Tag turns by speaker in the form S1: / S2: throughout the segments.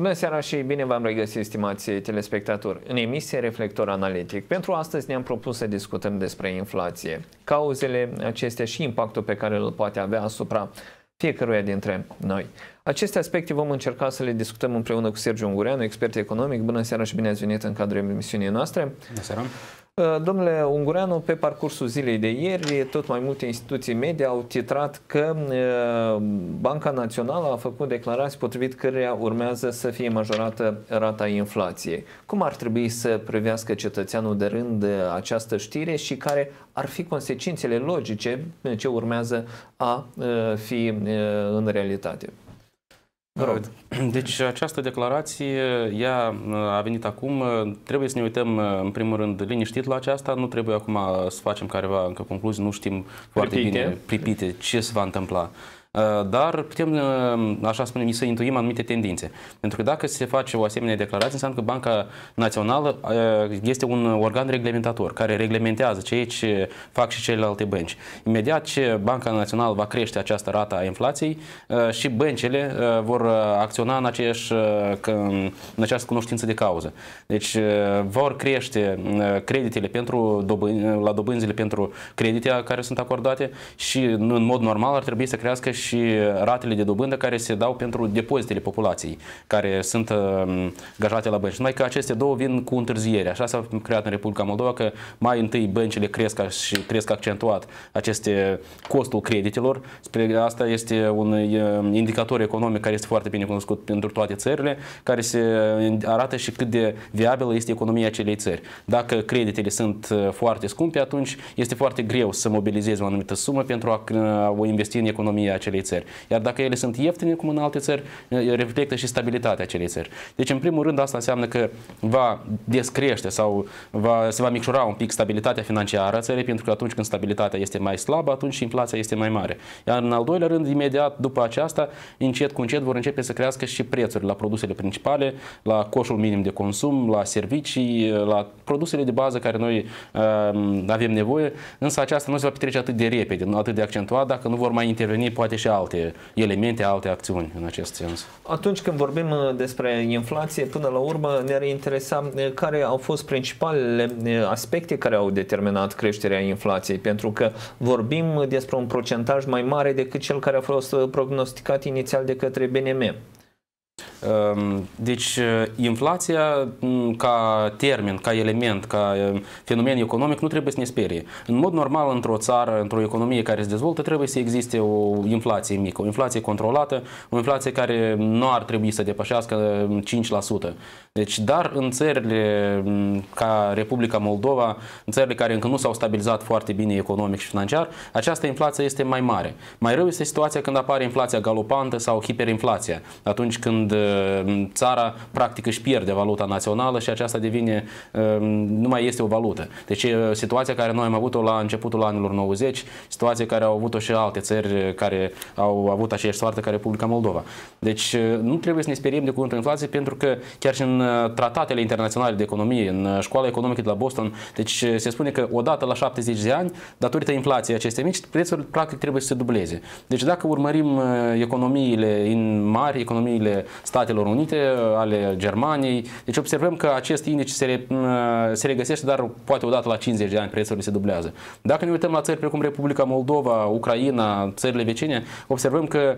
S1: Bună seara și bine v-am regăsit, stimați telespectatori, în emisie Reflector Analitic. Pentru astăzi ne-am propus să discutăm despre inflație, cauzele acestea și impactul pe care îl poate avea asupra fiecăruia dintre noi. Aceste aspecte vom încerca să le discutăm împreună cu Sergiu Ungureanu, expert economic. Bună seara și bine ați venit în cadrul emisiunii noastre. Bună seara. Uh, domnule Ungureanu, pe parcursul zilei de ieri, tot mai multe instituții media au titrat că uh, Banca Națională a făcut declarații potrivit căreia urmează să fie majorată rata inflației. Cum ar trebui să privească cetățeanul de rând uh, această știre și care ar fi consecințele logice ce urmează a fi în realitate?
S2: rog. Deci această declarație, ea uh, a venit acum, trebuie să ne uităm uh, în primul rând liniștit la aceasta, nu trebuie acum să facem careva încă concluzii, nu știm foarte pripite. bine, pripite, ce se va întâmpla. Uh, dar putem, uh, așa spunem, să intuim anumite tendințe. Pentru că dacă se face o asemenea declarație, înseamnă că Banca Națională uh, este un organ reglementator care reglementează ceea ce fac și celelalte bănci. Imediat ce Banca Națională va crește această rată a inflației și băncile vor acționa în, aceeași, în această cunoștință de cauză. Deci vor crește creditele pentru dobân, la dobânzile pentru credite care sunt acordate și în mod normal ar trebui să crească și și ratele de dobândă care se dau pentru depozitele populației care sunt uh, gajate la bănci. Numai că aceste două vin cu întârziere. Așa s-a creat în Republica Moldova că mai întâi băncile cresc și cresc accentuat aceste costul creditelor. Spre asta este un indicator economic care este foarte bine cunoscut pentru toate țările, care se arată și cât de viabilă este economia acelei țări. Dacă creditele sunt uh, foarte scumpe, atunci este foarte greu să mobilizezi o anumită sumă pentru a o investi în economia acelei acelei țări. Iar dacă ele sunt ieftine, cum în alte țări, reflectă și stabilitatea acelei țări. Deci, în primul rând, asta înseamnă că va descrește sau va, se va micșora un pic stabilitatea financiară a țării, pentru că atunci când stabilitatea este mai slabă, atunci și inflația este mai mare. Iar în al doilea rând, imediat după aceasta, încet cu încet vor începe să crească și prețurile la produsele principale, la coșul minim de consum, la servicii, la produsele de bază care noi uh, avem nevoie, însă aceasta nu se va petrece atât de repede, nu atât de accentuat, dacă nu vor mai interveni poate și alte elemente, alte acțiuni în acest sens.
S1: Atunci când vorbim uh, despre inflație, până la urmă ne-ar interesa uh, care au fost principalele uh, aspecte care au determinat creșterea inflației, pentru că vorbim despre un procentaj mai mare decât cel care a fost prognosticat inițial de către
S2: BNM. Ehm, deci, eh, inflația ca termen, ca element, ca eh, fenomen economic nu trebuie să ne sperie. În mod normal, într-o țară, într-o economie care se dezvoltă, trebuie să existe o inflație mică, o inflație controlată, o inflație care nu ar trebui să depășească 5%. Eh, deci, dar în țările ca Republica Moldova, în țările care încă nu s-au stabilizat foarte bine economic și financiar, această inflație este mai mare. Mai rău este situația când apare inflația galopantă sau hiperinflația, atunci când Ehm, țara practic își pierde valuta națională și aceasta devine, ehm, nu mai este o valută. Deci situația care noi am avut-o la începutul anilor 90, situația care au avut-o și alte țări care au avut aceeași soartă ca Republica Moldova. Deci nu trebuie să ne speriem de cuvântul inflației pentru că chiar și în tratatele internaționale de economie, în școala economică de la Boston, deci se spune că odată la 70 de ani, datorită inflației acestei mici, prețurile practic trebuie să se dubleze. Deci dacă urmărim economiile în mari, economiile state Statelor Unite, ale Germaniei. Deci observăm că acest indice se, re, se regăsește, dar poate odată la 50 de ani prețurile se dublează. Dacă ne uităm la țări precum Republica Moldova, Ucraina, țările vecine, observăm că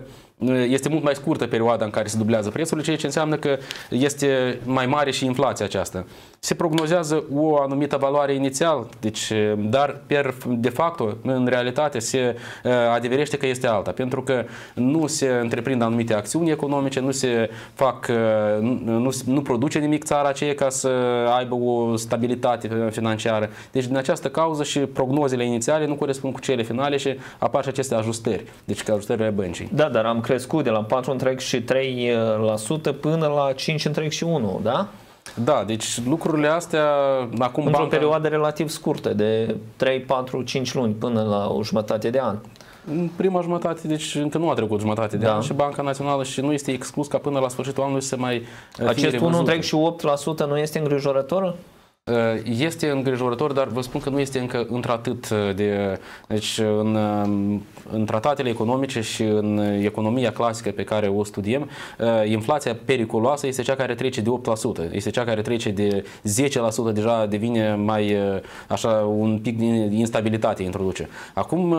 S2: este mult mai scurtă perioada în care se dublează prețul, ceea ce înseamnă că este mai mare și inflația aceasta. Se prognozează o anumită valoare inițial, deci, dar per, de fapt, în realitate, se eh, adeverește că este alta, pentru că nu se întreprind anumite acțiuni economice, nu se fac, eh, nu, nu produce nimic țara aceea ca să aibă o stabilitate financiară. Deci, din această cauză și prognozele inițiale nu corespund cu cele finale și apar și aceste ajustări, deci ajustările băncii. Da, dar am crescut de la
S1: 4,3% uh, până la 5,1%, da? Da, deci lucrurile astea acum... Într-o banca... perioadă relativ scurtă, de 3, 4, 5 luni până
S2: la o jumătate de an. În prima jumătate, deci încă nu a trecut jumătate de da. an și Banca Națională și nu este exclus ca până la sfârșitul anului să mai uh, Acest 1,8% nu este îngrijorător? Uh, este îngrijorător, dar vă spun că nu este încă într-atât uh, de... Deci uh, în, um, în tratatele economice și în economia clasică pe care o studiem, inflația periculoasă este cea care trece de 8%, este cea care trece de 10%, deja devine mai așa un pic din instabilitate introduce. Acum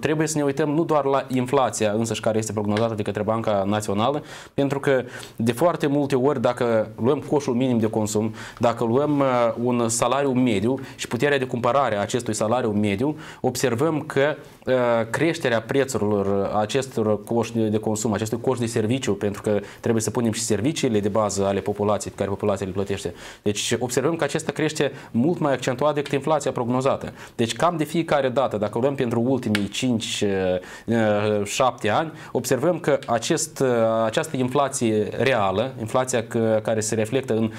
S2: trebuie să ne uităm nu doar la inflația însăși care este prognozată de către Banca Națională, pentru că de foarte multe ori dacă luăm coșul minim de consum, dacă luăm un salariu mediu și puterea de cumpărare a acestui salariu mediu, observăm că uh, creșterea prețurilor acestor coș de consum, acestui coș de serviciu, pentru că trebuie să punem și serviciile de bază ale populației, pe care populația le plătește. Deci observăm că acesta crește mult mai accentuat decât inflația prognozată. Deci cam de fiecare dată, dacă luăm pentru ultimii 5-7 uh, uh, ani, observăm că acest, această inflație reală, inflația care se reflectă în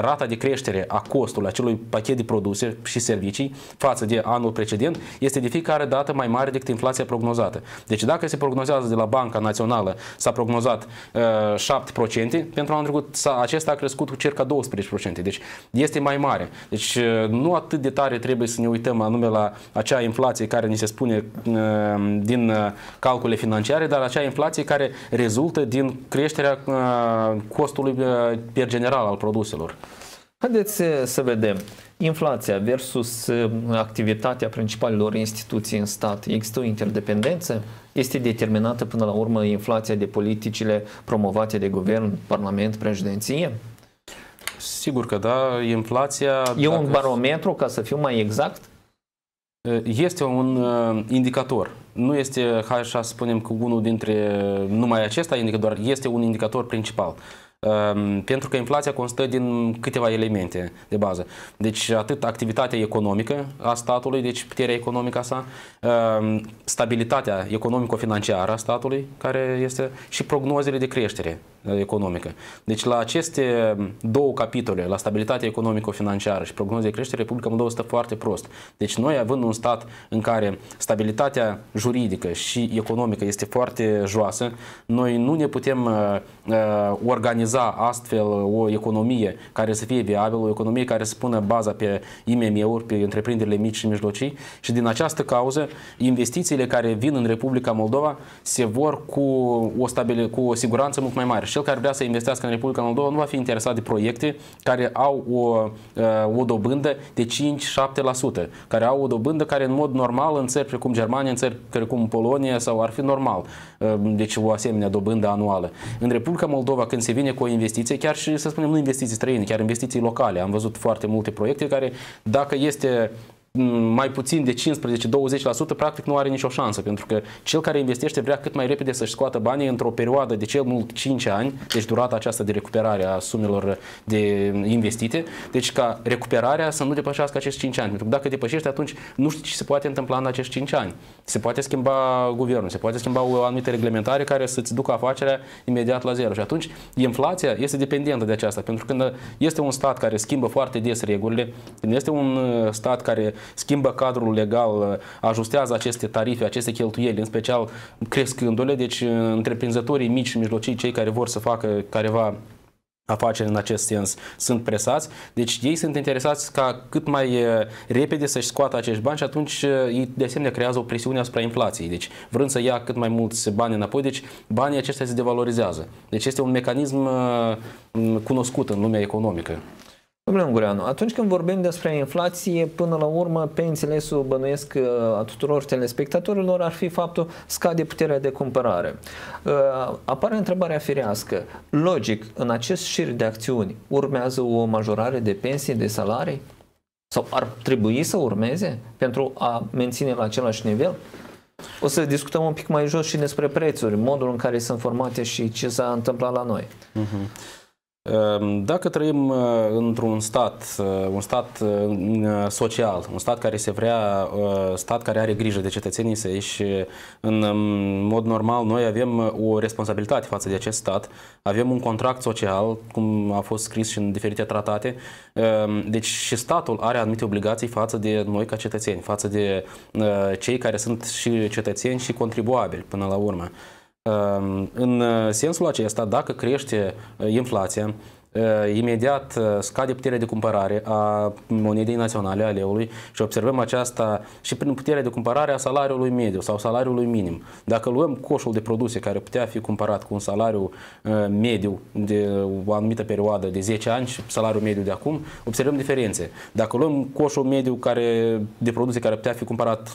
S2: rata de creștere a costului prețul acelui pachet de produse și servicii față de anul precedent este de fiecare dată mai mare decât inflația prognozată. Deci dacă se prognozează de la Banca Națională, s-a prognozat uh, 7%, pentru anul trecut acesta a crescut cu circa 12%. Deci este mai mare. Deci uh, nu atât de tare trebuie să ne uităm anume la acea inflație care ni se spune uh, din uh, calcule financiare, dar acea inflație care rezultă din creșterea uh, costului uh, per general al produselor.
S1: Haideți eh, să vedem. Inflația versus eh, activitatea principalilor instituții în stat. Există o interdependență? Este determinată până la urmă inflația de politicile promovate de guvern, parlament, președinție?
S2: Sigur că da, inflația... E un barometru, ca să fiu mai exact? Eh, este un indicator. Nu este, hai așa să spunem, că unul dintre, numai acesta indicator, este un indicator principal. Ehm, pentru că inflația constă din câteva elemente de bază. Deci atât activitatea economică a statului, deci puterea economică a sa, ehm, stabilitatea economico-financiară a statului, care este și prognozele de creștere Eh, economică. Deci la aceste mm, două capitole, la stabilitatea economico-financiară și prognoze de creștere, Republica Moldova stă foarte prost. Deci noi, având un stat în care stabilitatea juridică și economică este foarte joasă, noi nu ne putem uh, organiza astfel o economie care să fie viabilă, o economie care să pună baza pe IMM-uri, pe întreprinderile mici și mijlocii și din această cauză investițiile care vin în Republica Moldova se vor cu o, stabil cu o siguranță mult mai mare cel care vrea să investească în Republica Moldova nu va fi interesat de proiecte care au o, uh, o dobândă de 5-7%, care au o dobândă care în mod normal în țări precum Germania, în țări precum Polonia sau ar fi normal, uh, deci o asemenea dobândă anuală. În Republica Moldova când se vine cu o investiție, chiar și să spunem nu investiții străine, chiar investiții locale, am văzut foarte multe proiecte care dacă este mai puțin de 15-20%, practic nu are nicio șansă, pentru că cel care investește vrea cât mai repede să-și scoată banii într-o perioadă de cel mult 5 ani, deci durata aceasta de recuperare a sumelor de investite, deci ca recuperarea să nu depășească acești 5 ani, pentru că dacă depășește atunci nu știi ce se poate întâmpla în acești 5 ani. Se poate schimba guvernul, se poate schimba o anumită reglementare care să-ți ducă afacerea imediat la zero și atunci inflația este dependentă de aceasta, pentru că când este un stat care schimbă foarte des regulile, când este un stat care schimbă cadrul legal, ajustează aceste tarife, aceste cheltuieli, în special crescându-le, deci uh, întreprinzătorii mici și mijlocii, cei care vor să facă careva afaceri în acest sens sunt presați, deci ei sunt interesați ca cât mai uh, repede să-și scoată acești bani și atunci uh, ei de asemenea creează o presiune asupra inflației, deci vrând să ia cât mai mulți bani înapoi, deci banii aceștia se devalorizează. Deci este un mecanism cunoscut în lumea economică. Domnule Ungureanu,
S1: atunci când vorbim despre inflație, până
S2: la urmă, pe înțelesul bănuiesc uh, a tuturor
S1: telespectatorilor ar fi faptul scade puterea de cumpărare. Uh, apare întrebarea firească. Logic, în acest șir de acțiuni urmează o majorare de pensii, de salarii? Sau ar trebui să urmeze pentru a menține la același nivel? O să discutăm un pic mai jos și despre prețuri, modul în care sunt formate și ce s-a
S2: întâmplat la noi. Uh-huh. Ehm, dacă trăim uh, într-un stat, uh, un stat uh, social, un stat care se vrea, stat care are grijă de cetățenii săi și în um, mod normal noi avem o responsabilitate față de acest stat, avem un contract social, cum a fost scris și în diferite tratate, ehm, deci și statul are anumite obligații față de noi ca cetățeni, față de cei care sunt și cetățeni și contribuabili până la urmă. În sensul acesta, dacă crește uh, inflația, Uh, imediat uh, scade puterea de cumpărare a monedei naționale a leului și observăm aceasta și prin puterea de cumpărare a salariului mediu sau salariului minim. Dacă luăm coșul de produse care putea fi cumpărat cu un salariu uh, mediu de o anumită perioadă de 10 ani și salariul mediu de acum, observăm diferențe. Dacă luăm coșul mediu care, de produse care putea fi cumpărat,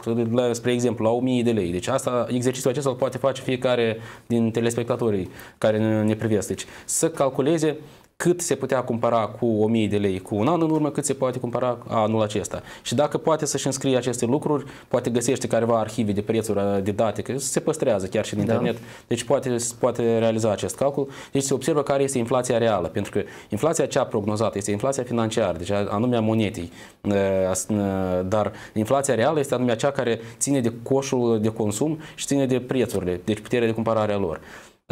S2: spre exemplu, la 1000 de lei, deci asta, exercițiul acesta îl poate face fiecare din telespectatorii care ne privesc. Deci să calculeze cât se putea cumpăra cu 1000 de lei cu un an în urmă, cât se poate cumpăra anul acesta. Și dacă poate să-și înscrie aceste lucruri, poate găsește careva arhive de prețuri uh, didactice, se păstrează chiar și în da. internet, deci poate, poate realiza acest calcul. Deci se observă care este inflația reală, pentru că inflația cea prognozată este inflația financiară, deci anume a monetei, uh, uh, dar inflația reală este anume cea care ține de coșul de consum și ține de prețurile, deci puterea de cumpărare a lor.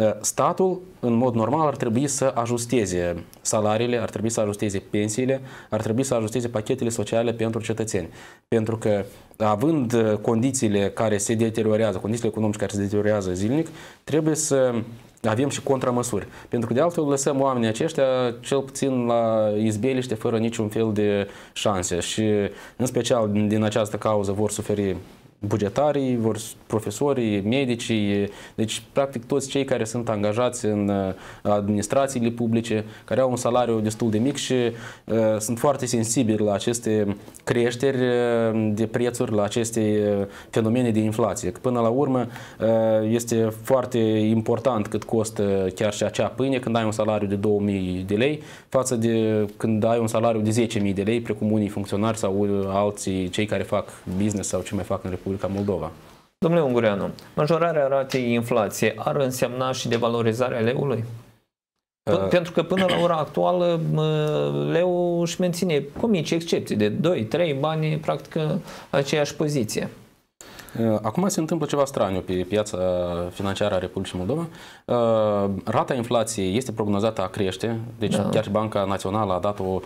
S2: Ă, statul, în mod normal, ar trebui să ajusteze salariile, ar trebui să ajusteze pensiile, ar trebui să ajusteze pachetele sociale pentru cetățeni. Pentru că, având ă, condițiile care se deteriorează, condițiile economice care se deteriorează zilnic, trebuie să avem și contramăsuri. Pentru că de altfel lăsăm oamenii aceștia cel puțin la izbeliște fără niciun fel de șanse și în special din această cauză vor suferi bugetarii, vor profesorii, medicii, deci practic toți cei care sunt angajați în uh, administrațiile publice, care au un salariu destul de mic și uh, sunt foarte sensibili la aceste creșteri uh, de prețuri, la aceste uh, fenomene de inflație. Până la urmă uh, este foarte important cât costă chiar și acea pâine când ai un salariu de 2000 de lei față de când ai un salariu de 10.000 de lei, precum unii funcționari sau alții cei care fac business sau ce mai fac în Republica Republica Moldova.
S1: Domnule Ungureanu, majorarea ratei inflației ar însemna și devalorizarea leului? Uh. Pentru că până la ora actuală leu își menține cu mici excepții de 2-3 bani practic aceeași poziție.
S2: Uh, acum se întâmplă ceva straniu pe piața financiară a Republicii Moldova. Uh, rata inflației este prognozată a crește, deci da. chiar Banca Națională a dat o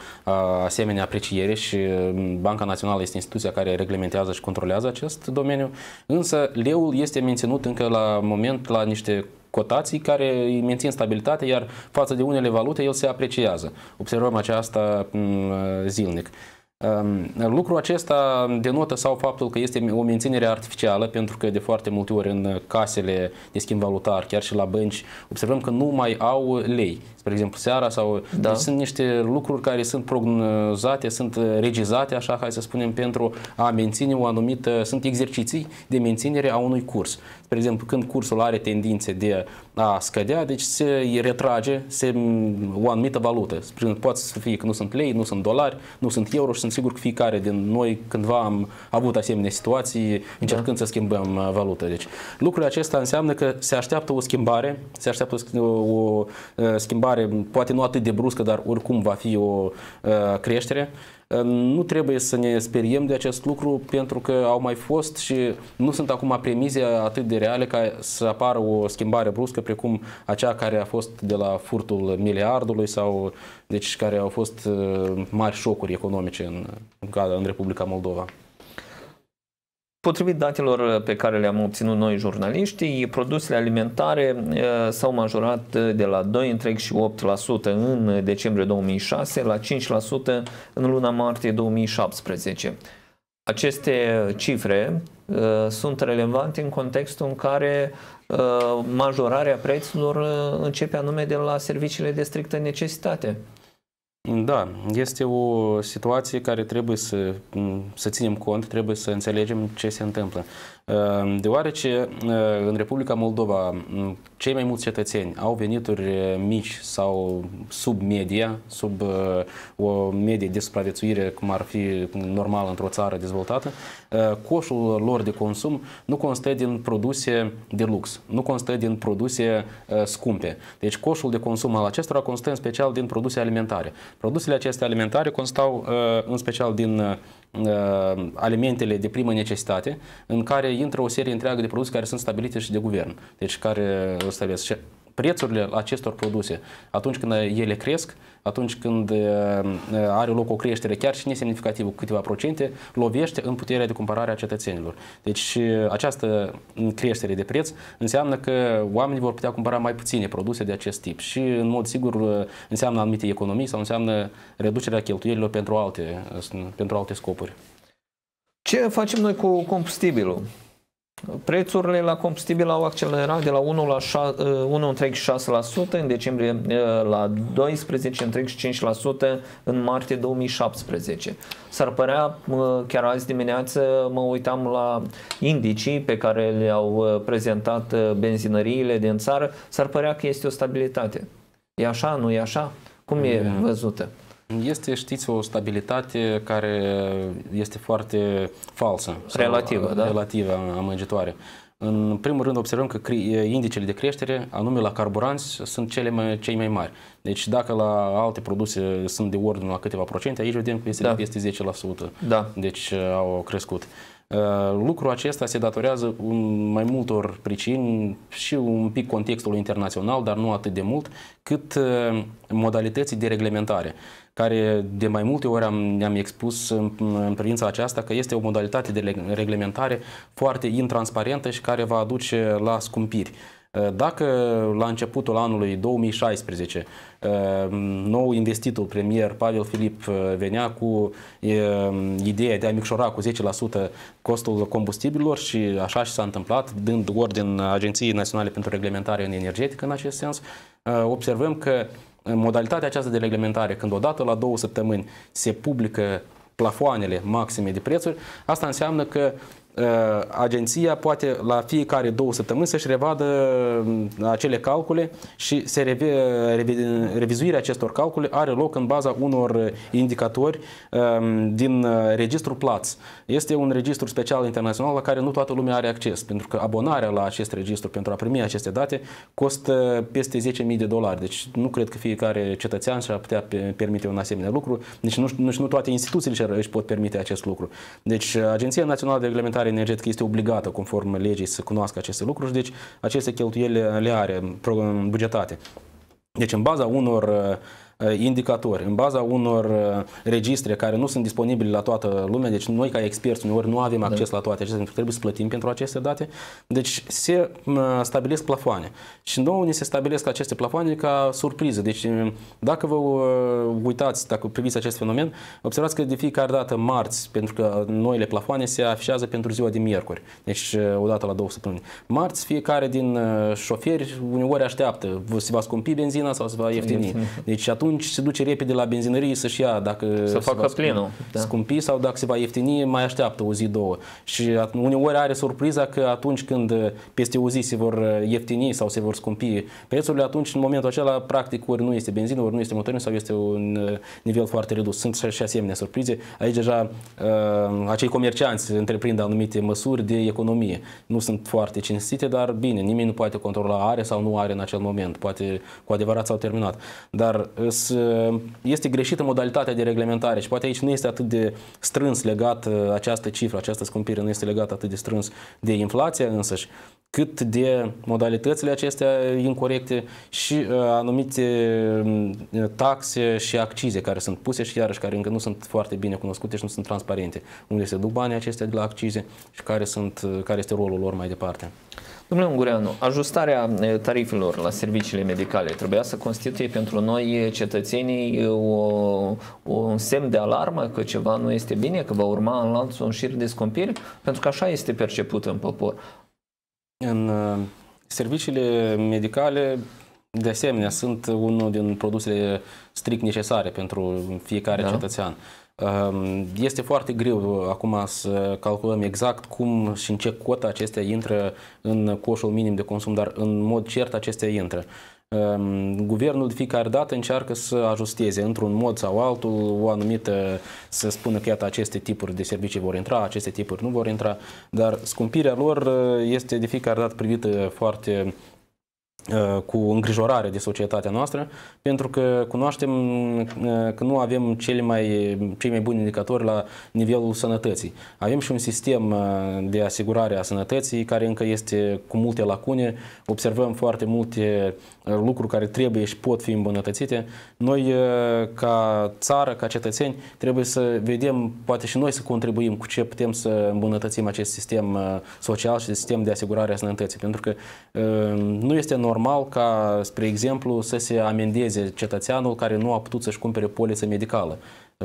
S2: asemenea apreciere și uh, Banca Națională este instituția care reglementează și controlează acest domeniu, însă leul este menținut încă la moment la niște cotații care îi mențin stabilitate, iar față de unele valute el se apreciază. Observăm aceasta mm, zilnic. Ehm, lucrul acesta denotă sau faptul că este o menținere artificială, pentru că de foarte multe ori în casele de schimb valutar, chiar și la bănci, observăm că nu mai au lei spre exemplu, seara sau... Da. Deci sunt niște lucruri care sunt prognozate, sunt regizate, așa, hai să spunem, pentru a menține o anumită... Sunt exerciții de menținere a unui curs. Spre exemplu, când cursul are tendințe de a scădea, deci se retrage se, o anumită valută. Spre, poate să fie că nu sunt lei, nu sunt dolari, nu sunt euro și sunt sigur că fiecare din noi cândva am avut asemenea situații încercând da. să schimbăm uh, valută. Deci lucrurile acestea înseamnă că se așteaptă o schimbare, se așteaptă o, o, o uh, schimbare mare, poate nu atât de bruscă, dar oricum va fi o uh, creștere. Uh, nu trebuie să ne speriem de acest lucru pentru că au mai fost și nu sunt acum premize atât de reale ca să apară o schimbare bruscă precum acea care a fost de la furtul miliardului sau deci care au fost uh, mari șocuri economice în, în Republica Moldova.
S1: Potrivit datelor uh, pe care le-am obținut noi jurnaliștii, produsele alimentare uh, s-au majorat uh, de la 2,8% în decembrie 2006 la 5% în luna martie 2017. Aceste cifre sunt relevante în contextul în care majorarea prețurilor începe anume de la serviciile de strictă necesitate.
S2: Da, este o situație care trebuie să, să ținem cont, trebuie să înțelegem ce se întâmplă. Ehm, deoarece ehm, în Republica Moldova cei mai mulți cetățeni au venituri mici sau sub media, sub o medie de supraviețuire cum ar fi normal într-o țară dezvoltată, coșul lor de consum nu constă din produse de lux, nu constă din produse scumpe. Deci coșul de consum al acestora constă în special din produse alimentare. Produsele acestea alimentare constau în special din Uh, alimentele de primă necesitate, în care intră o serie întreagă de produse care sunt stabilite și de guvern, deci care stabilesc. Și prețurile acestor produse, atunci când ele cresc, atunci când are loc o creștere, chiar și nesemnificativă cu câteva procente, lovește în puterea de cumpărare a cetățenilor. Deci această creștere de preț înseamnă că oamenii vor putea cumpăra mai puține produse de acest tip și în mod sigur înseamnă anumite economii sau înseamnă reducerea cheltuielilor pentru alte, pentru alte scopuri. Ce facem noi cu combustibilul?
S1: Prețurile la combustibil au accelerat de la 1 la 1,6% uh, în decembrie uh, la 12,5% în martie 2017. S-ar părea, uh, chiar azi dimineață mă uitam la indicii pe care le-au prezentat benzinăriile din țară, s-ar părea că este o stabilitate. E așa, nu e așa? Cum e văzută?
S2: Este, știți, o stabilitate care este foarte falsă. Relativă, sau, da? Relativă, amăgitoare. În primul rând observăm că indicele de creștere, anume la carburanți, sunt cele mai, cei mai mari. Deci dacă la alte produse sunt de ordine la câteva procente, aici vedem că este da. de peste 10%. Da. Deci uh, au crescut. Uh, lucrul acesta se datorează un, mai multor pricini și un pic contextului internațional, dar nu atât de mult, cât uh, modalității de reglementare care de mai multe ori am, ne-am expus în, în privința aceasta că este o modalitate de reglementare foarte intransparentă și care va aduce la scumpiri. Uh, dacă la începutul anului 2016 uh, nou investitul premier Pavel Filip uh, venea cu ideea de a micșora cu 10% costul combustibilor și așa și s-a întâmplat, dând ordin Agenției Naționale pentru Reglementare în Energetică în acest sens, observăm că în modalitatea aceasta de reglementare, când odată la două săptămâni se publică plafoanele maxime de prețuri, asta înseamnă că Uh, agenția poate la fiecare două săptămâni să-și revadă uh, acele calcule și se revi, uh, revi, revizuirea acestor calcule are loc în baza unor indicatori um, din registrul Plaț. Este un registru special internațional la care nu toată lumea are acces, pentru că abonarea la acest registru pentru a primi aceste date costă peste 10.000 de dolari. Deci nu cred că fiecare cetățean și-ar putea permite un asemenea lucru, deci nu, nu, nu toate instituțiile își pot permite acest lucru. Deci Agenția Națională de Reglementare dezvoltare energetică este obligată, conform legii, să cunoască aceste lucruri și deci aceste cheltuieli le are bugetate. Deci în baza unor Uh, indicatori, în baza unor uh, registre care nu sunt disponibile la toată lumea, deci noi ca experți uneori nu avem da. acces da. la toate acestea, trebuie să plătim pentru aceste date, deci se uh, stabilesc plafoane. Și nouă ni se stabilesc aceste plafoane ca surpriză. Deci dacă vă uitați, dacă priviți acest fenomen, observați că de fiecare dată marți, pentru că noile plafoane se afișează pentru ziua de miercuri, deci odată la două săptămâni. Marți fiecare din șoferi uneori așteaptă, se va scumpi benzina sau se va ieftini. Deci atunci atunci se duce repede la benzinărie să-și ia dacă să facă scumpi, plinul, da. scumpi sau dacă se va ieftini, mai așteaptă o zi, două. Și uneori are surpriza că atunci când uh, peste o zi se vor uh, ieftini sau se vor scumpi prețurile, atunci în momentul acela practic ori nu este benzină, ori nu este motorină sau este un uh, nivel foarte redus. Sunt și asemenea surprize. Aici deja acei comercianți întreprind anumite măsuri de economie. Nu sunt foarte cinstite, dar bine, nimeni nu poate controla are sau nu are în acel moment. Poate cu adevărat s-au terminat. Dar este greșită modalitatea de reglementare și poate aici nu este atât de strâns legat uh, această cifră, această scumpire nu este legată atât de strâns de inflația însăși, cât de modalitățile acestea uh, incorrecte și uh, anumite taxe și accize care sunt puse și iarăși care încă nu sunt foarte bine cunoscute și nu sunt transparente. Unde se duc banii acestea de la accize și care, sunt, care este rolul lor mai departe.
S1: Domnule Ungureanu, ajustarea tarifelor la serviciile medicale trebuia să constituie pentru noi cetățenii o, un semn de alarmă că ceva nu este bine, că va urma în lanț un șir de scumpiri, pentru că așa este perceput în popor.
S2: În uh, serviciile medicale, de asemenea, sunt unul din produsele strict necesare pentru fiecare da. cetățean. Uh, Ehm, este foarte greu uh, acum să calculăm exact cum și în ce cotă acestea intră în coșul minim de consum, dar în mod cert acestea intră. Ehm, guvernul de fiecare dată încearcă să ajusteze într-un mod sau altul o anumită, să spună că iată aceste tipuri de servicii vor intra, aceste tipuri nu vor intra, dar scumpirea lor uh, este de fiecare dată privită foarte Uh, cu îngrijorare de societatea noastră, pentru că cunoaștem uh, că nu avem cele mai, cei mai buni indicatori la nivelul sănătății. Avem și un sistem uh, de asigurare a sănătății care încă este cu multe lacune, observăm foarte multe lucruri care trebuie și pot fi îmbunătățite. Noi, ca țară, ca cetățeni, trebuie să vedem, poate și noi să contribuim cu ce putem să îmbunătățim acest sistem social și sistem de asigurare a sănătății, pentru că nu este normal normal ca, spre exemplu, să se amendeze cetățeanul care nu a putut să-și cumpere poliță medicală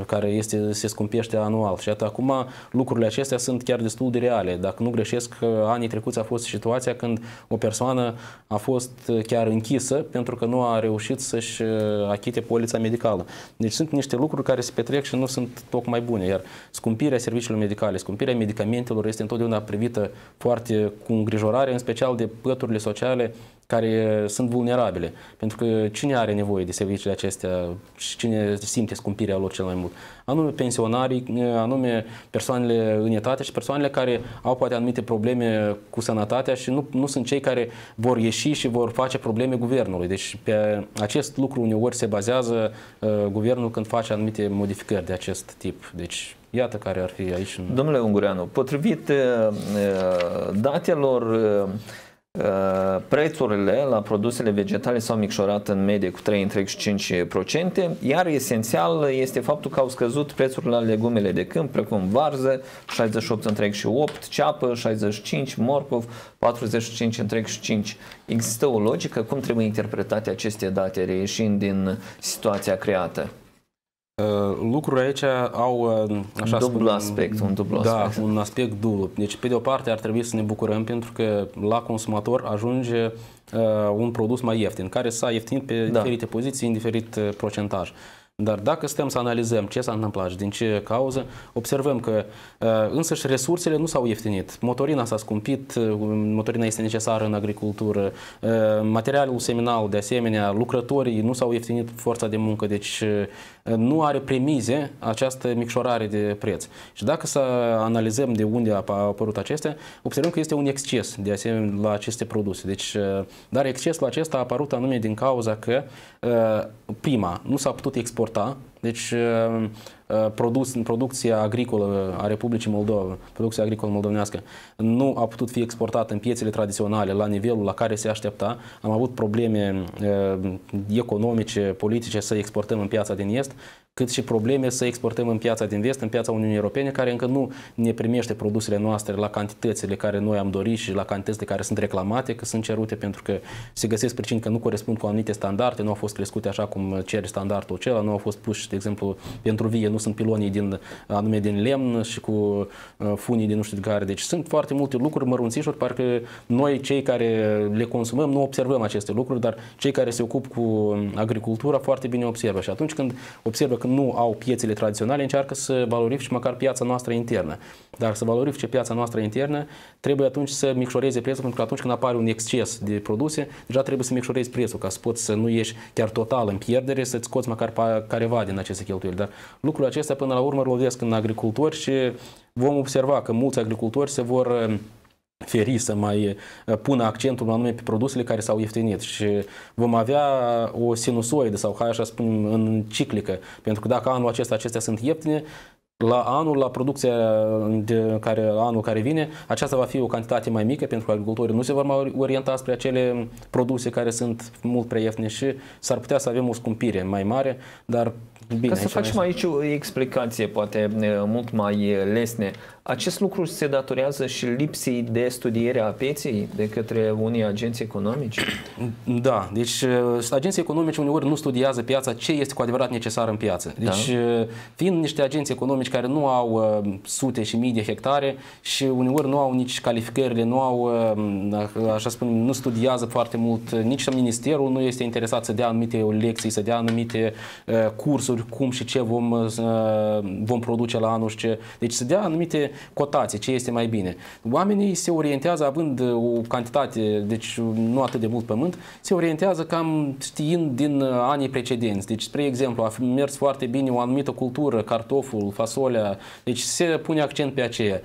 S2: care este, se scumpește anual. Și atât acum lucrurile acestea sunt chiar destul de reale. Dacă nu greșesc, anii trecuți a fost situația când o persoană a fost chiar închisă pentru că nu a reușit să-și uh, achite polița medicală. Deci sunt niște lucruri care se petrec și nu sunt tocmai bune. Iar scumpirea serviciilor medicale, scumpirea medicamentelor este întotdeauna privită foarte cu îngrijorare, în special de păturile sociale care sunt vulnerabile. Pentru că cine are nevoie de serviciile acestea și cine simte scumpirea lor cel mai mult? Anume pensionarii, anume persoanele în etate și persoanele care au poate anumite probleme cu sănătatea și nu, nu sunt cei care vor ieși și vor face probleme guvernului. Deci pe acest lucru uneori se bazează uh, guvernul când face anumite modificări de acest tip. Deci Iată care ar fi aici.
S1: Domnule Ungureanu, potrivit uh, datelor uh, Uh, prețurile la produsele vegetale s-au micșorat în medie cu 3,5%, iar esențial este faptul că au scăzut prețurile la legumele de câmp, precum varză, 68,8%, ceapă, 65%, morcov, 45,5%. Există o logică cum trebuie interpretate aceste date
S2: reieșind din situația creată? Uh, lucrurile aici au uh, așa dublu spun, aspect, un dublu da, aspect. un aspect dublu. Deci, pe de o parte, ar trebui să ne bucurăm pentru că la consumator ajunge uh, un produs mai ieftin, care s-a ieftinit pe da. diferite poziții în diferit uh, procentaj. Uh, dar dacă stăm să analizăm ce s-a întâmplat și din ce cauză, observăm că uh, însăși resursele nu s-au ieftinit. Motorina s-a scumpit, uh, motorina este necesară în agricultură, uh, materialul seminal, de asemenea, lucrătorii nu s-au ieftinit forța de muncă, deci nu are premize această micșorare de preț. Și dacă să analizăm de unde a apărut acestea, observăm că este un exces de asemenea la aceste produse. Deci, dar excesul acesta a apărut anume din cauza că prima nu s-a putut exporta raporta. Deci uh, Uh, produs în producția agricolă uh, a Republicii Moldova, producția agricolă moldovenească, nu a putut fi exportată în piețele tradiționale la nivelul la care se aștepta. Am avut probleme uh, economice, politice să exportăm în piața din Est, cât și probleme să exportăm în piața din vest, în piața Uniunii Europene, care încă nu ne primește produsele noastre la cantitățile care noi am dorit și la cantitățile care sunt reclamate, că sunt cerute pentru că se găsesc pricini că nu corespund cu anumite standarde, nu au fost crescute așa cum cere standardul acela, nu au fost puși, de exemplu, pentru vie, nu nu sunt pilonii din, uh, anume din lemn și cu uh, funii din nu știu de care. Deci sunt foarte multe lucruri mărunțișuri, parcă noi cei care le consumăm nu observăm aceste lucruri, dar cei care se ocupă cu um, agricultura foarte bine observă și atunci când observă că nu au piețele tradiționale, încearcă să valorifice măcar piața noastră internă. Dar să valorifice piața noastră internă, trebuie atunci să micșoreze prețul, pentru că atunci când apare un exces de produse, deja trebuie să micșorezi prețul ca să poți să nu ieși chiar total în pierdere, să-ți scoți măcar careva din aceste cheltuieli. Dar lucrul acestea până la urmă lovesc în agricultori și vom observa că mulți agricultori se vor uh, feri să mai uh, pună accentul anume pe produsele care s-au ieftinit și vom avea o sinusoidă sau, hai așa spunem, în ciclică, pentru că dacă anul acesta acestea sunt ieftine, la anul, la producția de care, anul care vine, aceasta va fi o cantitate mai mică pentru că agricultorii nu se vor mai orienta spre acele produse care sunt mult prea ieftine și s-ar putea să avem o scumpire mai mare, dar Bine, Ca să facem aici
S1: o explicație poate mult mai eh, lesne acest lucru se datorează și lipsii de studiere a pieței de către unii agenții economici?
S2: Da, deci uh, agenții economici uneori nu studiază piața, ce este cu adevărat necesar în piață. Da. Deci, da. fiind niște agenții economici care nu au uh, sute și mii de hectare și uneori nu au nici calificările, nu au, așa spun, nu studiază foarte mult, nici ministerul nu este interesat să dea anumite lecții, să dea anumite cursuri, cum și ce vom, vom produce la anul și ce. Deci să dea anumite cotație, ce este mai bine. Oamenii se orientează, având uh, o cantitate, deci nu atât de mult pământ, se orientează cam știind din uh, anii precedenți. Deci, spre exemplu, a mers foarte bine o anumită cultură, cartoful, fasolea, deci se pune accent pe aceea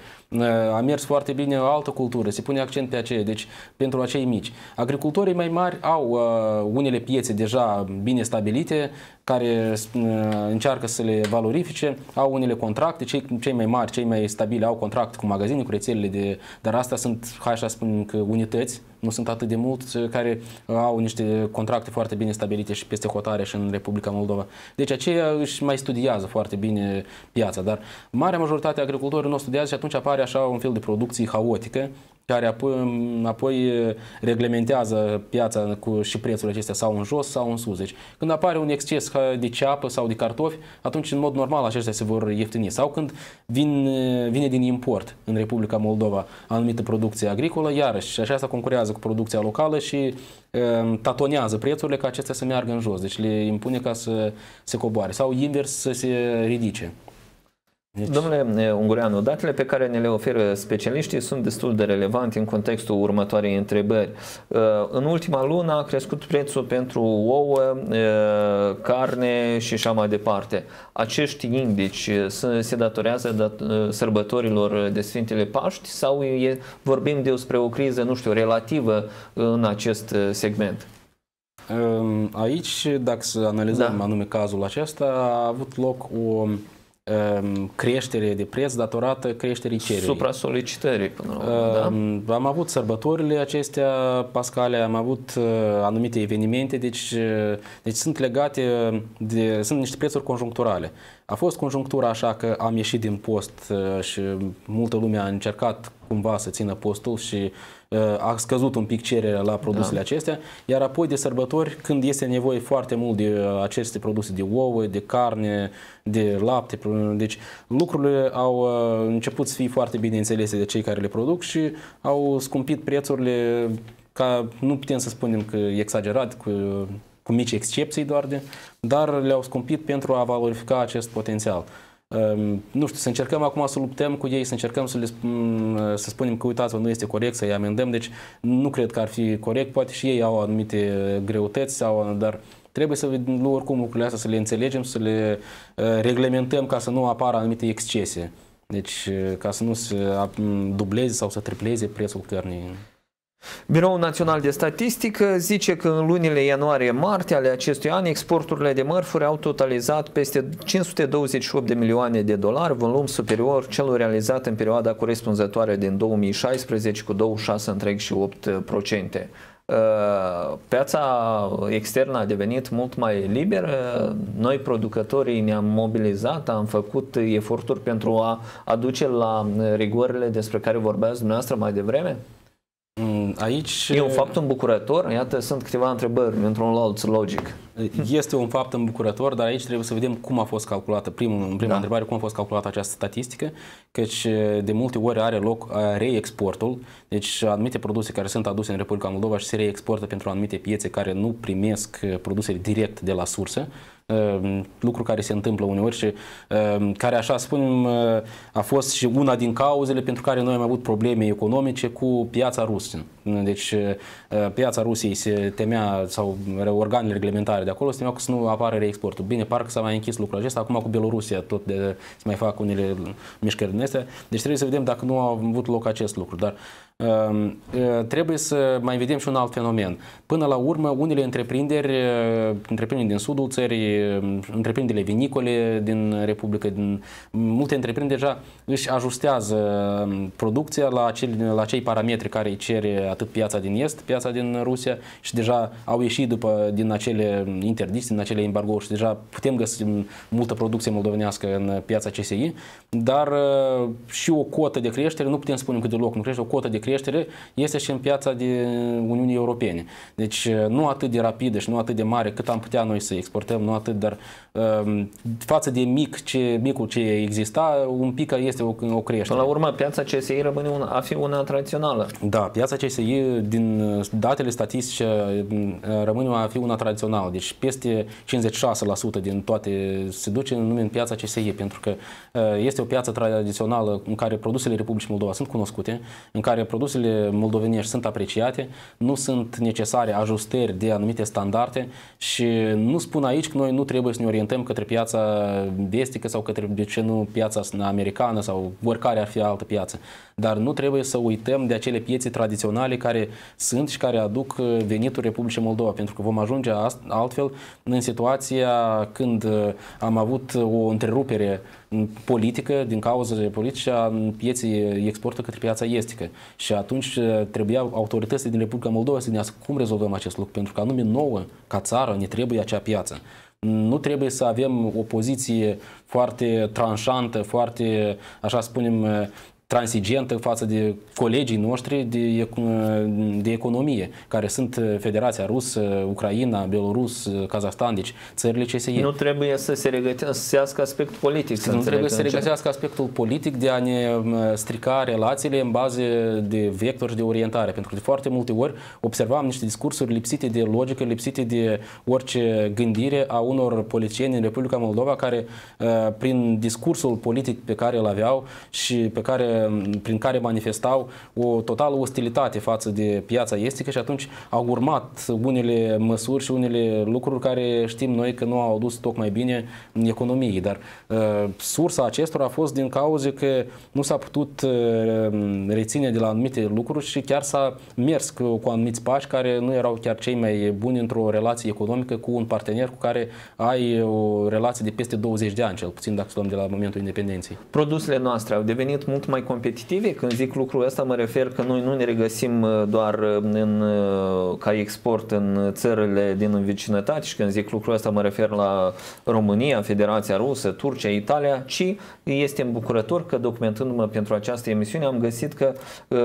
S2: a mers foarte bine o altă cultură, se pune accent pe aceea, deci pentru acei mici. Agricultorii mai mari au uh, unele piețe deja bine stabilite, care uh, încearcă să le valorifice, au unele contracte, cei, cei mai mari, cei mai stabili au contracte cu magazine, cu rețelele de, dar asta sunt, hai să spun, că unități nu sunt atât de mulți eh, care eh, au niște contracte foarte bine stabilite și peste hotare și în Republica Moldova. Deci aceia își mai studiază foarte bine piața, dar marea majoritate a agricultorilor nu studiază și atunci apare așa un fel de producție haotică care apoi, apoi reglementează piața cu și prețurile acestea sau în jos sau în sus. Deci când apare un exces de ceapă sau de cartofi, atunci în mod normal acestea se vor ieftini. Sau când vin, vine din import în Republica Moldova anumită producție agricolă, iarăși aceasta concurează cu producția locală și e, tatonează prețurile ca acestea să meargă în jos. Deci le impune ca să se coboare sau invers să se ridice. Deci...
S1: Domnule Ungureanu, datele pe care ne le oferă specialiștii sunt destul de relevante în contextul următoarei întrebări. În ultima lună a crescut prețul pentru ouă, carne și așa mai departe. Acești indici se datorează sărbătorilor de Sfintele Paști sau vorbim despre o criză, nu știu, relativă în acest segment?
S2: Aici, dacă să analizăm da. anume cazul acesta, a avut loc o Ehm, creștere de preț datorată creșterii cererii. Supra-solicitării până la urmă, ehm, da? Am avut sărbătorile acestea pascale, am avut uh, anumite evenimente, deci, uh, deci sunt legate, de, sunt niște prețuri conjuncturale. A fost conjunctura așa că am ieșit din post uh, și multă lume a încercat cumva să țină postul și Uh, a scăzut un pic cererea la produsele da. acestea, iar apoi de sărbători, când este nevoie foarte mult de uh, aceste produse de ouă, de carne, de lapte, deci lucrurile au uh, început să fie foarte bine înțelese de cei care le produc și au scumpit prețurile ca nu putem să spunem că e exagerat, cu, cu mici excepții doar de, dar le-au scumpit pentru a valorifica acest potențial. Ehm, nu știu, să încercăm acum să luptăm cu ei, să încercăm să le sp- mm, să spunem că uitați-vă, nu este corect, să-i amendăm, deci nu cred că ar fi corect, poate și ei au anumite greutăți, sau, dar trebuie să oricum lucrurile astea să le înțelegem, să le eh, reglementăm ca să nu apară anumite excese. Deci eh, ca să nu se dubleze sau să tripleze prețul cărnii.
S1: Biroul Național de Statistică zice că în lunile ianuarie-martie ale acestui an exporturile de mărfuri au totalizat peste 528 de milioane de dolari, volum superior celor realizat în perioada corespunzătoare din 2016 cu 26,8%. Uh, uh, piața externă a devenit mult mai liberă, noi producătorii ne-am mobilizat, am făcut eforturi pentru a aduce la uh, rigorile despre care vorbeați dumneavoastră mai devreme?
S2: Aici... E un fapt îmbucurător? Iată, sunt câteva întrebări într-un alt logic. Este un fapt îmbucurător, dar aici trebuie să vedem cum a fost calculată, primul, în prima da. întrebare, cum a fost calculată această statistică, căci de multe ori are loc reexportul, deci anumite produse care sunt aduse în Republica Moldova și se reexportă pentru anumite piețe care nu primesc produsele direct de la sursă, Ehm, lucru care se întâmplă uneori și ehm, care, așa spunem, eh, a fost și una din cauzele pentru care noi am avut probleme economice cu piața rusă. Deci eh, piața Rusiei se temea, sau organele reglementare de acolo se temeau că să nu apară reexportul. Bine, parcă s-a mai închis lucrul acesta, acum cu Belorusia tot de, se mai fac unele mișcări din astea. Deci trebuie să vedem dacă nu a avut loc acest lucru. Dar Ehm, eh, trebuie să mai vedem și un alt fenomen. Până la urmă, unele întreprinderi, eh, întreprinderi din sudul țării, ehm, întreprinderile vinicole din Republică, din, multe întreprinderi deja își ajustează ehm, producția la, cel, la cei parametri care îi cere atât piața din Est, piața din Rusia și deja au ieșit după, din acele interdicții, din acele embargouri și deja putem găsi mm, multă producție moldovenească în piața CSI, dar eh, și o cotă de creștere, nu putem spune că loc nu crește, o cotă de creștere este și în piața de Uniunii Europene. Deci uh, nu atât de rapidă și nu atât de mare cât am putea noi să exportăm, nu atât, dar um, față de mic, ce, micul ce exista, un pic este o, o creștere. la urmă, piața CSI rămâne una, a fi una tradițională. Da, piața CSI din uh, datele statistice uh, rămâne a fi una tradițională. Deci peste 56% din toate se duce în, în piața CSI, pentru că este o piață tradițională în care produsele Republicii Moldova sunt cunoscute, în care produsele moldovenești sunt apreciate, nu sunt necesare ajustări de anumite standarde și nu spun aici că noi nu trebuie să ne orientăm către piața vestică sau către, de ce nu, piața americană sau oricare ar fi altă piață dar nu trebuie să uităm de acele piețe tradiționale care sunt și care aduc uh, venitul Republicii Moldova, pentru că vom ajunge altfel în situația când uh, am avut uh, o întrerupere politică, din cauza politice a pieței exportă către piața estică. Și atunci trebuia autoritățile din Republica Moldova să gândească cum rezolvăm acest lucru, pentru că anume nouă, ca țară, ne trebuie acea piață. Nu trebuie să avem o poziție foarte tranșantă, foarte, așa spunem, transigentă față de colegii noștri de, de economie, care sunt uh, Federația Rusă, Ucraina, Belarus, uh, Kazahstan, deci țările CSI. Nu
S1: trebuie să se regăsească aspectul politic. Să nu trebuie să se regăsească
S2: aspectul politic de a ne uh, strica relațiile în baze de vector și de orientare, pentru că de foarte multe ori observam niște discursuri lipsite de logică, lipsite de orice gândire a unor politicieni în Republica Moldova care, prin discursul politic pe care îl aveau și pe care Ehm, prin care manifestau o totală ostilitate față de piața estică și atunci au urmat unele măsuri și unele lucruri care știm noi că nu au dus tocmai bine în economie, dar ehm, sursa acestora a fost din cauze că nu s-a putut ehm, reține de la anumite lucruri și chiar s-a mers cu, cu anumiți pași care nu erau chiar cei mai buni într-o relație economică cu un partener cu care ai o relație de peste 20 de ani, cel puțin dacă luăm de la momentul independenței.
S1: Produsele noastre au devenit mult mai mai competitive. Când zic lucrul ăsta, mă refer că noi nu ne regăsim uh, doar uh, în, uh, ca export în țările din învecinătate și când zic lucrul ăsta mă refer la România, Federația Rusă, Turcia, Italia, ci este îmbucurător că documentându-mă pentru această emisiune am găsit că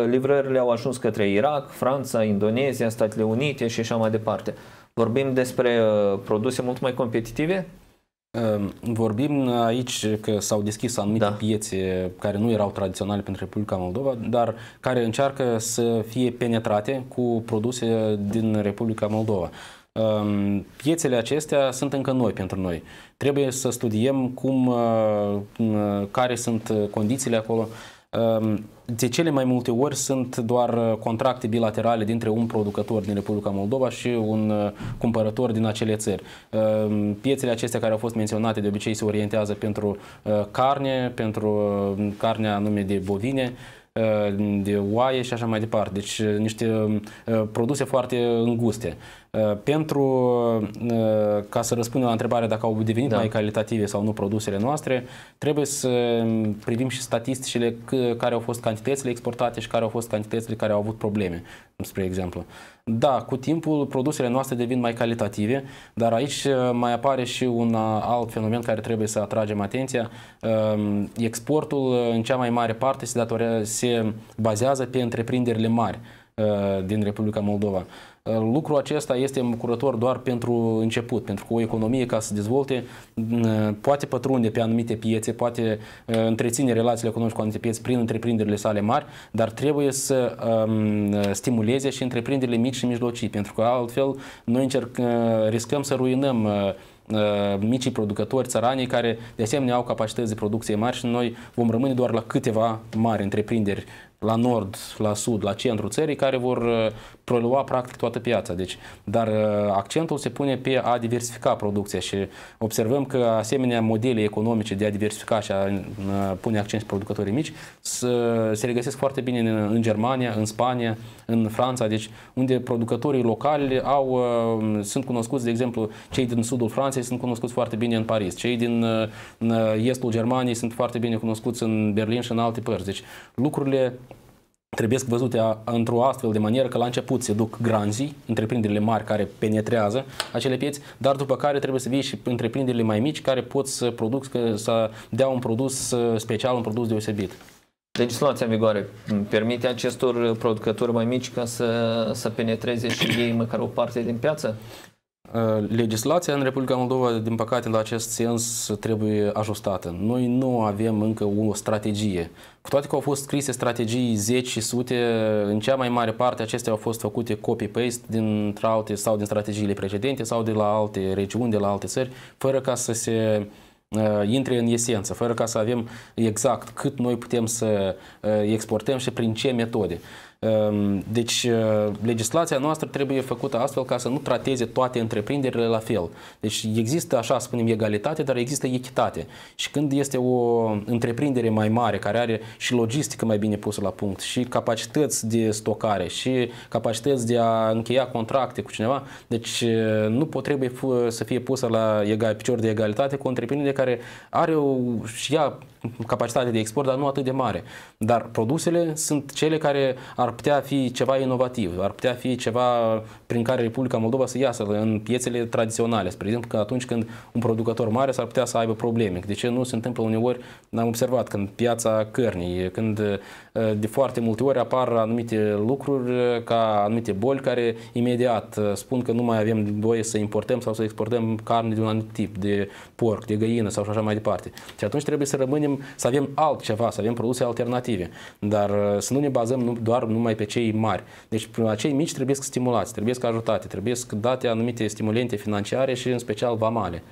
S1: livrările au ajuns către Irak, Franța, Indonezia, Statele Unite și așa mai departe. Vorbim despre produse mult mai
S2: competitive? Ehm, vorbim aici că s-au deschis anumite da. piețe care nu erau tradiționale pentru Republica Moldova, dar care încearcă să fie penetrate cu produse din Republica Moldova. Ehm, piețele acestea sunt încă noi pentru noi. Trebuie să studiem cum, ehm, care sunt condițiile acolo de cele mai multe ori sunt doar uh, contracte bilaterale dintre un producător din Republica Moldova și un uh, cumpărător din acele țări. Uh, piețele acestea care au fost menționate de obicei se orientează pentru carne, pentru carnea anume de bovine, de oaie și așa mai departe. Deci niște produse foarte înguste. Uh, pentru uh, ca să răspundem la întrebarea dacă au devenit da. mai calitative sau nu produsele noastre, trebuie să um, privim și statisticile care au fost cantitățile exportate și care au fost cantitățile care au avut probleme, spre exemplu. Da, cu timpul produsele noastre devin mai calitative, dar aici uh, mai apare și un alt fenomen care trebuie să atragem atenția. Um, exportul în cea mai mare parte se, datorează, se bazează pe întreprinderile mari din Republica Moldova. Uh, lucrul acesta este îmbucurător doar pentru început, pentru că o economie ca să se dezvolte uh, poate pătrunde pe anumite piețe, poate uh, întreține relațiile economice cu anumite piețe prin întreprinderile sale mari, dar trebuie să um, stimuleze și întreprinderile mici și mijlocii, pentru că altfel noi încerc, riscăm să ruinăm micii producători, țăranii, care de asemenea au capacități de producție mari și noi vom rămâne doar la câteva mari întreprinderi la nord, la sud, la centru țării, care vor prelua practic toată piața. Deci, dar uh, accentul se pune pe a diversifica producția și observăm că asemenea modele economice de a diversifica și a uh, pune accent pe producătorii mici se regăsesc foarte bine în, în Germania, în Spania, în Franța, deci unde producătorii locali au, uh, sunt cunoscuți, de exemplu, cei din sudul Franței sunt cunoscuți foarte bine în Paris, cei din estul Germaniei sunt foarte bine cunoscuți în Berlin și în alte părți. Deci lucrurile trebuie văzute într-o astfel de manieră că la început se duc granzii, întreprinderile mari care penetrează acele pieți, dar după care trebuie să vii și întreprinderile mai mici care pot să, produc, să dea un produs special, un produs deosebit. Legislația în vigoare permite acestor producători mai mici ca să,
S1: să penetreze și ei măcar o parte din piață?
S2: Ă, legislația în Republica Moldova, din păcate, în acest sens, trebuie ajustată. Noi nu avem încă o strategie. Cu toate că au fost scrise strategii zeci și sute, în cea mai mare parte acestea au fost făcute copy-paste din alte sau din strategiile precedente sau de la alte regiuni, de la alte țări, fără ca să se ă, intre în esență, fără ca să avem exact cât noi putem să ă, exportăm și prin ce metode. Ehm, deci, eh, legislația noastră trebuie făcută astfel ca să nu trateze toate întreprinderile la fel. Deci, există, așa spunem, egalitate, dar există echitate. Și când este o întreprindere mai mare, care are și logistică mai bine pusă la punct, și capacități de stocare, și capacități de a încheia contracte cu cineva, deci eh, nu pot trebuie să fie pusă la egal, picior de egalitate cu o întreprindere care are o, și ea capacitate de export, dar nu atât de mare. Dar produsele sunt cele care ar ar putea fi ceva inovativ, ar putea fi ceva prin care Republica Moldova să iasă în piețele tradiționale. Spre exemplu, că atunci când un producător mare s-ar putea să aibă probleme. De ce nu se întâmplă uneori, am observat, când piața cărnii, când uh, de foarte multe ori apar anumite lucruri uh, ca anumite boli care imediat uh, spun că nu mai avem voie să importăm sau să exportăm carne de un anumit tip, de porc, de găină sau așa mai departe. Și atunci trebuie să rămânem, să avem altceva, să avem produse alternative. Dar să nu ne bazăm doar numai pe cei mari. Deci acei mici trebuie să stimulați, trebuie să ajutate, trebuie să date anumite stimulente financiare și în special vamale.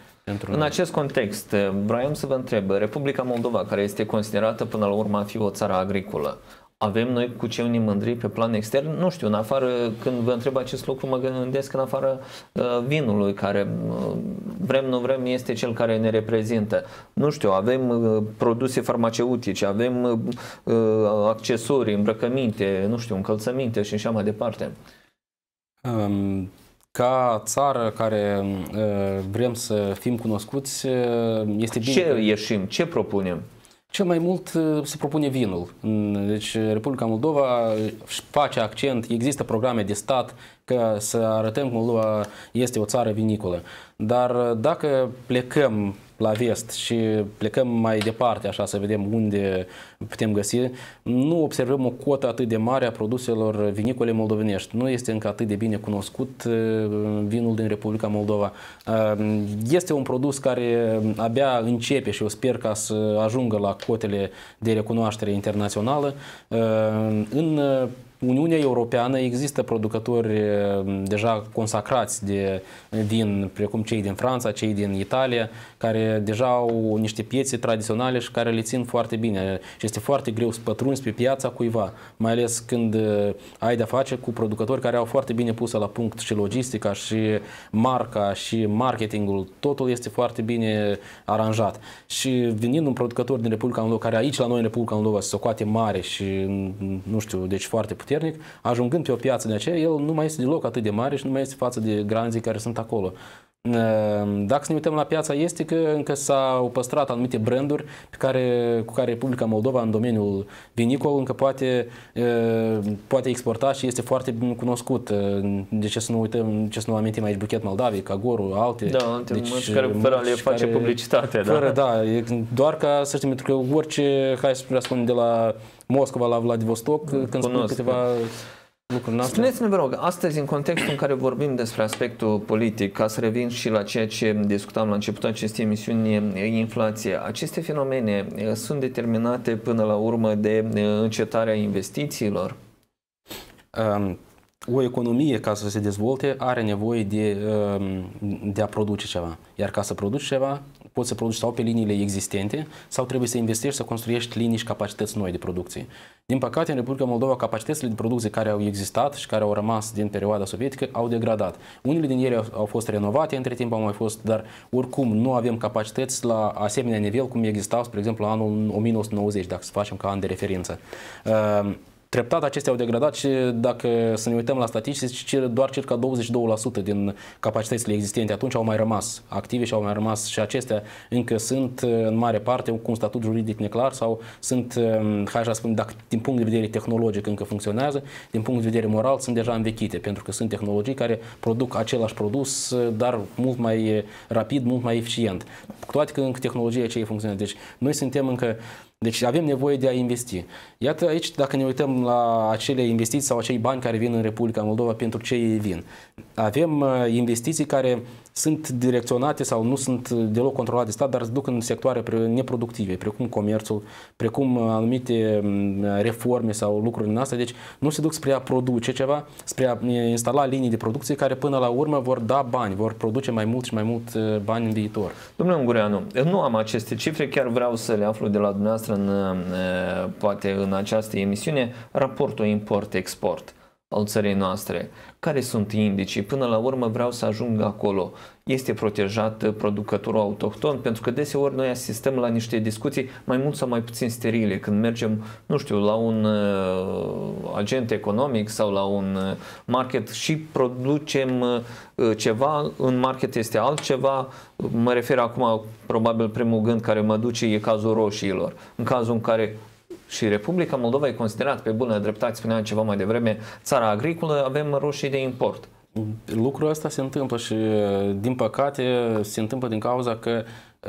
S2: În acest context, eh, vreau să vă întreb, Republica Moldova, care este considerată
S1: până la urmă a fi o țară agricolă, avem noi cu ce ne mândri pe plan extern? Nu știu, în afară, când vă întreb acest lucru, mă gândesc în afară uh, vinului, care uh, vrem, nu vrem, este cel care ne reprezintă. Nu știu, avem uh, produse farmaceutice, avem accesorii, îmbrăcăminte, nu știu, încălțăminte și așa mai departe.
S2: Um ca țară care vrem să fim cunoscuți, este bine. Ce ieșim? Ce propunem? Cel mai mult uh, se propune vinul. Deci Republica Moldova uh, face accent, există programe de stat că să arătăm că Moldova este o țară vinicolă. Dar uh, dacă plecăm la vest și plecăm mai departe, așa, să vedem unde putem găsi, nu observăm o cotă atât de mare a produselor vinicole moldovenești. Nu este încă atât de bine cunoscut uh, vinul din Republica Moldova. Uh, este un produs care abia începe și eu sper ca să ajungă la cotele de recunoaștere internațională. Uh, în Uniunea Europeană există producători eh, deja consacrați de vin, precum cei din Franța, cei din Italia, care deja au niște piețe tradiționale și care le țin foarte bine. Și este foarte greu să pătrunzi pe piața cuiva, mai ales când eh, ai de-a face cu producători care au foarte bine pusă la punct și logistica și marca și marketingul. Totul este foarte bine aranjat. Și venind un producător din Republica Moldova, care aici la noi în Republica Moldova se socoate mare și, mm, mm, nu știu, deci foarte puternic, puternic, ajungând pe o piață de aceea, el nu mai este deloc atât de mare și nu mai este față de granzii care sunt acolo. Ehm, dacă să ne uităm la piața este că încă s-au păstrat anumite branduri pe care, cu care Republica Moldova în domeniul vinicol încă poate, ehm, poate exporta și este foarte cunoscut. Ehm, de ce să nu uităm, de ce să nu amintim aici Buchet Moldavei, Cagoru, alte. Da, alte deci, care fără le face care, publicitate. Da. Fără, da. da. Doar ca să știm, pentru că orice, hai să spunem, de la Moscova la Vladivostok, mm, când Cunosc. spun câteva da. Spuneți-ne, vă
S1: rog, astăzi, în contextul în care vorbim despre aspectul politic, ca să revin și la ceea ce discutam la începutul acestei emisiuni, inflație, aceste fenomene eh, sunt determinate până
S2: la urmă de eh, încetarea investițiilor? o economie, ca să se dezvolte, are nevoie de, ehm, de a produce ceva. Iar ca să produci ceva, poți să produci sau pe liniile existente, sau trebuie să investești să construiești linii și capacități noi de producție. Din păcate, în Republica Moldova, capacitățile de producție care au existat și care au rămas din perioada sovietică au degradat. Unele din ele au fost renovate, între timp au mai fost, dar oricum nu avem capacități la asemenea nivel cum existau, spre exemplu, anul 1990, dacă să facem ca an de referință. Uh, Treptat acestea au degradat și dacă să ne uităm la statistici, doar circa 22% din capacitățile existente atunci au mai rămas active și au mai rămas și acestea încă sunt uh, în mare parte cu un statut juridic neclar sau sunt, um, hai să spun, dacă din punct de vedere tehnologic încă funcționează, din punct de vedere moral sunt deja învechite, pentru că sunt tehnologii care produc același produs, uh, dar mult mai uh, rapid, mult mai eficient. Cu toate că încă tehnologia aceea funcționează. Deci noi suntem încă deci avem nevoie de a investi. Iată aici, dacă ne uităm la acele investiții sau acei bani care vin în Republica Moldova, pentru ce ei vin. Avem uh, investiții care sunt direcționate sau nu sunt deloc controlate de stat, dar se duc în sectoare neproductive, precum comerțul, precum uh, anumite mm, reforme sau lucruri din asta. Deci nu se duc spre a produce ceva, spre a instala linii de producție care până la urmă vor da bani, vor produce mai mult și mai mult uh, bani în viitor.
S1: Domnule Ungureanu, nu am aceste cifre, chiar vreau să le aflu de la dumneavoastră în, uh, poate în această emisiune, raportul import-export al țării noastre, care sunt indicii, până la urmă vreau să ajung acolo, este protejat producătorul autohton, pentru că deseori noi asistăm la niște discuții mai mult sau mai puțin sterile, când mergem, nu știu, la un uh, agent economic sau la un uh, market și producem uh, ceva, în market este altceva, mă refer acum, probabil primul gând care mă duce e cazul roșiilor, în cazul în care și Republica Moldova e considerat pe bună dreptate, spuneam ceva mai devreme, țara agricolă, avem
S2: roșii de import. Lucrul ăsta se întâmplă și, din păcate, se întâmplă din cauza că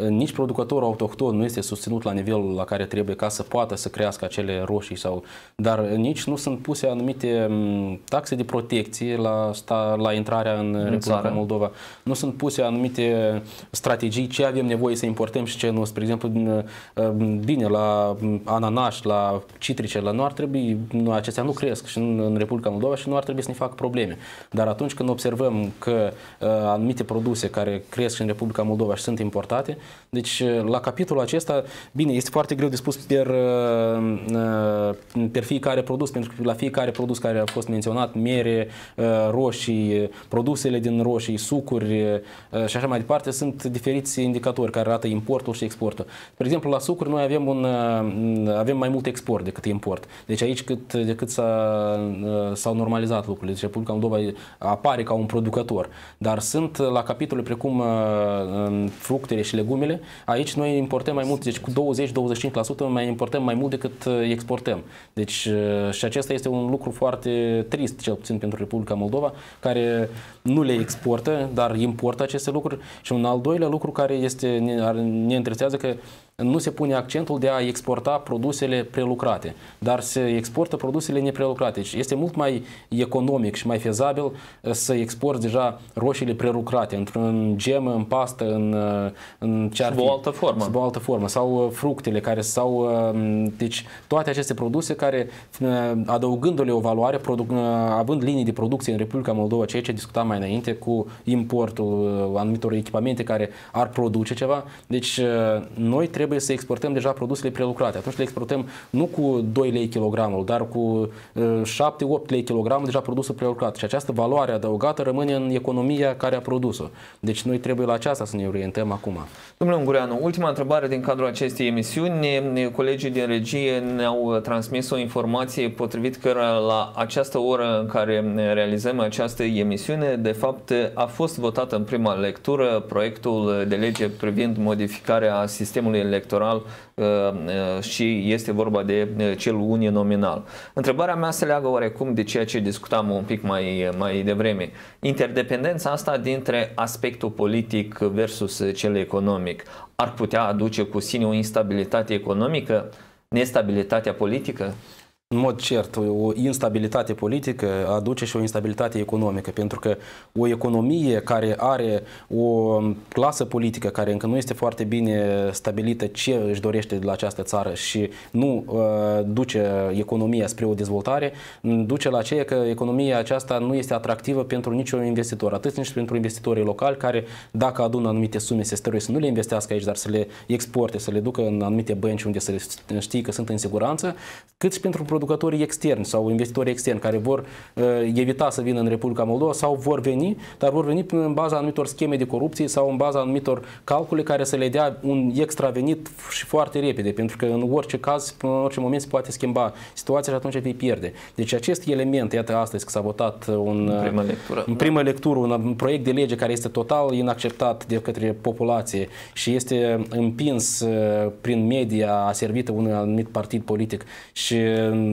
S2: nici producătorul autohton nu este susținut la nivelul la care trebuie ca să poată să crească acele roșii, sau, dar nici nu sunt puse anumite taxe de protecție la, sta, la intrarea în, în Republica țară. Moldova. Nu sunt puse anumite strategii ce avem nevoie să importăm și ce nu. Spre exemplu, bine, la ananas, la citrice, la nu ar trebui, nu, acestea nu cresc și în, în Republica Moldova și nu ar trebui să ne facă probleme. Dar atunci când observăm că uh, anumite produse care cresc și în Republica Moldova și sunt importate, deci, uh, la capitolul acesta, bine, este foarte greu de spus per, uh, uh, per fiecare produs, pentru că la fiecare produs care a fost menționat, mere, roșii, produsele din roșii, sucuri și așa mai departe, sunt diferiți indicatori care arată importul și exportul. Spre exemplu, la sucuri noi avem, un, avem mai mult export decât import. Deci aici cât, de cât s-au normalizat lucrurile. Deci Republica Moldova apare ca un producător. Dar sunt la capitole precum fructele și legumele legumele, aici noi importăm mai mult, deci cu 20-25% mai importăm mai mult decât uh, exportăm. Deci uh, și acesta este un lucru foarte trist, cel puțin pentru Republica Moldova, care nu le exportă, dar importă aceste lucruri. Și un al doilea lucru care este, ne interesează că nu se pune accentul de a exporta produsele prelucrate, dar se exportă produsele neprelucrate. Deci este mult mai economic și mai fezabil uh, să exporti deja roșiile prelucrate într-un gem, în pastă, în, uh, în ce sub o altă formă. Sub o altă formă. Sau uh, fructele care sau um, deci toate aceste produse care adăugându-le o valoare, produc, având linii de producție în Republica Moldova, ceea ce discutam mai înainte cu importul anumitor echipamente care ar produce ceva. Deci noi trebuie trebuie să exportăm deja produsele prelucrate. Atunci le exportăm nu cu 2 lei kilogramul, dar cu 7-8 uh, lei kilogramul deja produsul prelucrat. Și această valoare adăugată rămâne în economia care a produs-o. Deci noi trebuie la aceasta să ne orientăm acum.
S1: Domnule Ungureanu, ultima întrebare din cadrul acestei emisiuni. Colegii din regie ne-au transmis o informație potrivit că la această oră în care realizăm această emisiune, de fapt a fost votat în prima lectură proiectul de lege privind modificarea sistemului electoral uh, uh, și este vorba de uh, cel uninominal. Întrebarea mea se leagă oarecum de ceea ce discutam un pic mai, mai devreme. Interdependența asta dintre aspectul politic versus cel economic ar putea aduce cu sine o instabilitate economică, nestabilitatea
S2: politică? În mod cert, o instabilitate politică aduce și o instabilitate economică, pentru că o economie care are o clasă politică care încă nu este foarte bine stabilită ce își dorește de la această țară și nu uh, duce economia spre o dezvoltare, duce la ceea că economia aceasta nu este atractivă pentru niciun investitor, atât nici pentru investitorii locali care dacă adună anumite sume se stăruie să nu le investească aici, dar să le exporte, să le ducă în anumite bănci unde să știi că sunt în siguranță, cât și pentru producătorii externi sau investitorii externi care vor uh, evita să vină în Republica Moldova sau vor veni, dar vor veni în baza anumitor scheme de corupție sau în baza anumitor calcule care să le dea un venit și foarte repede, pentru că în orice caz, în orice moment se poate schimba situația și atunci vei pierde. Deci acest element, iată astăzi că s-a votat un, în lectură, în primă lectură un, un proiect de lege care este total inacceptat de către populație și este împins uh, prin media aservită servită unui anumit partid politic și uh,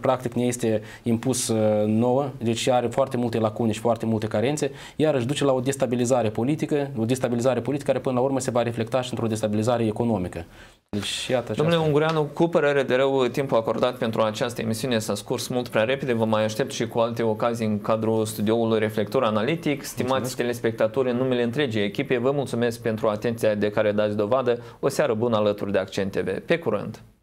S2: practic ne este impus uh, nouă, deci are foarte multe lacune și foarte multe carențe, iar își duce la o destabilizare politică, o destabilizare politică care până la urmă se va reflecta și într-o destabilizare economică. Deci, iată Domnule aceasta.
S1: Ungureanu, cu părere de rău, timpul acordat pentru această emisiune s-a scurs mult prea repede. Vă mai aștept și cu alte ocazii în cadrul studioului Reflector Analitic. Stimați mulțumesc. telespectatori, în numele întregii echipe, vă mulțumesc pentru atenția de care dați dovadă. O seară bună alături de Accent TV. Pe curând!